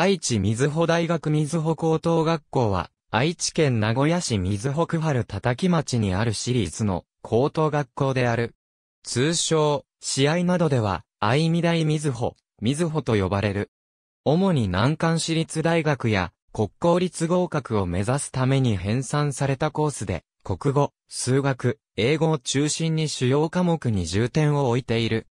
愛知水穂大学水穂高等学校は、愛知県名古屋市水穂区春叩き町にある私立の高等学校である。通称、試合などでは、愛美大水穂、水穂と呼ばれる。主に難関私立大学や国公立合格を目指すために編纂されたコースで、国語、数学、英語を中心に主要科目に重点を置いている。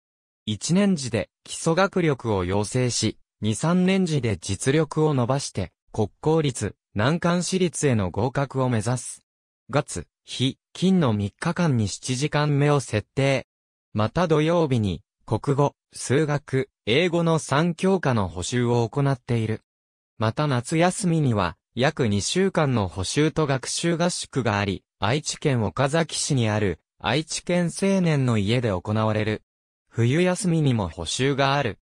一年時で基礎学力を養成し、2,3年次で実力を伸ばして、国公立、難関私立への合格を目指す。月、日、金の3日間に7時間目を設定。また土曜日に、国語、数学、英語の3教科の補習を行っている。また夏休みには、約2週間の補習と学習合宿があり、愛知県岡崎市にある、愛知県青年の家で行われる。冬休みにも補習がある。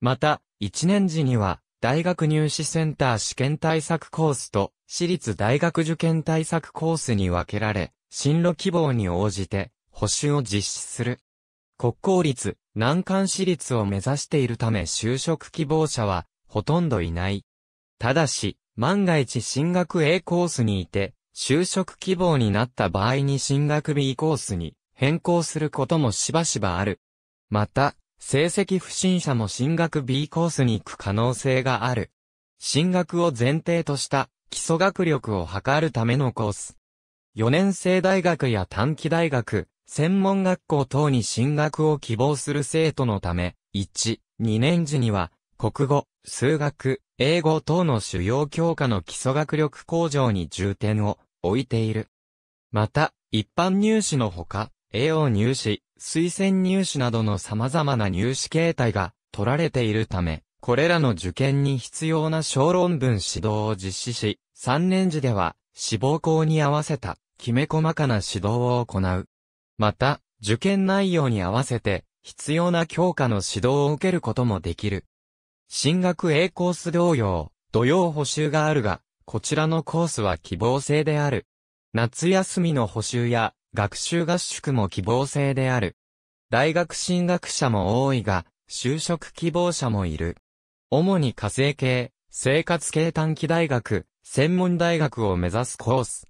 また、1年時には、大学入試センター試験対策コースと、私立大学受験対策コースに分けられ、進路希望に応じて、補修を実施する。国公立、難関私立を目指しているため就職希望者は、ほとんどいない。ただし、万が一進学 A コースにいて、就職希望になった場合に進学 B コースに変更することもしばしばある。また、成績不審者も進学 B コースに行く可能性がある。進学を前提とした基礎学力を測るためのコース。4年生大学や短期大学、専門学校等に進学を希望する生徒のため、1、2年時には、国語、数学、英語等の主要教科の基礎学力向上に重点を置いている。また、一般入試のほか、栄養入試、推薦入試などの様々な入試形態が取られているため、これらの受験に必要な小論文指導を実施し、3年時では志望校に合わせたきめ細かな指導を行う。また、受験内容に合わせて必要な教科の指導を受けることもできる。進学 A コース同様、土曜補習があるが、こちらのコースは希望制である。夏休みの補習や学習合宿も希望制である。大学進学者も多いが、就職希望者もいる。主に火星系、生活系短期大学、専門大学を目指すコース。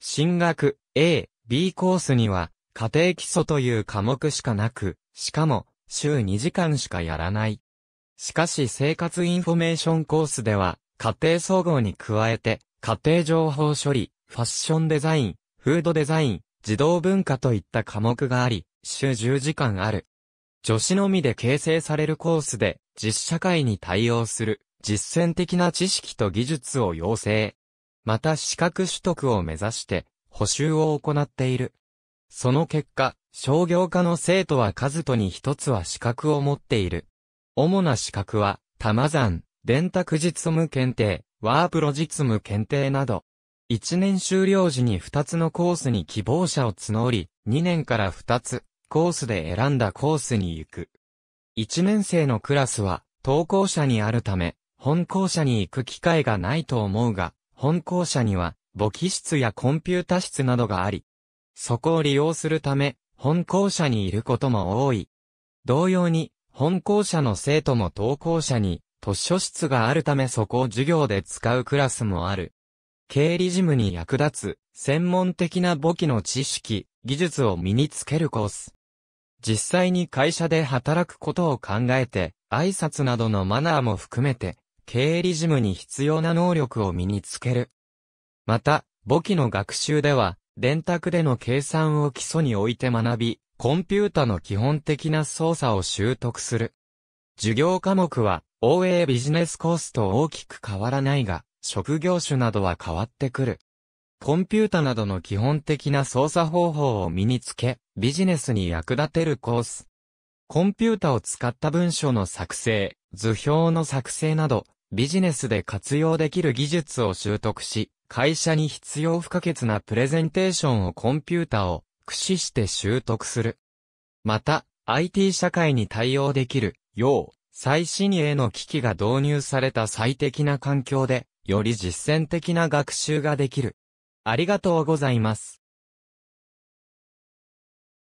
進学 A、B コースには、家庭基礎という科目しかなく、しかも、週2時間しかやらない。しかし生活インフォメーションコースでは、家庭総合に加えて、家庭情報処理、ファッションデザイン、フードデザイン、児童文化といった科目があり、週10時間ある。女子のみで形成されるコースで、実社会に対応する、実践的な知識と技術を要請。また資格取得を目指して、補修を行っている。その結果、商業科の生徒は数とに一つは資格を持っている。主な資格は、玉山、電卓実務検定、ワープロ実務検定など。1年終了時に2つのコースに希望者を募り、2年から2つ、コースで選んだコースに行く。1年生のクラスは、投稿者にあるため、本校舎に行く機会がないと思うが、本校舎には、簿記室やコンピュータ室などがあり、そこを利用するため、本校舎にいることも多い。同様に、本校舎の生徒も投稿者に、図書室があるためそこを授業で使うクラスもある。経理事務に役立つ、専門的な簿記の知識、技術を身につけるコース。実際に会社で働くことを考えて、挨拶などのマナーも含めて、経理事務に必要な能力を身につける。また、簿記の学習では、電卓での計算を基礎において学び、コンピュータの基本的な操作を習得する。授業科目は、OA ビジネスコースと大きく変わらないが、職業種などは変わってくる。コンピュータなどの基本的な操作方法を身につけ、ビジネスに役立てるコース。コンピュータを使った文章の作成、図表の作成など、ビジネスで活用できる技術を習得し、会社に必要不可欠なプレゼンテーションをコンピュータを駆使して習得する。また、IT 社会に対応できる、よう、最新鋭の機器が導入された最適な環境で、より実践的な学習ができる。ありがとうございます。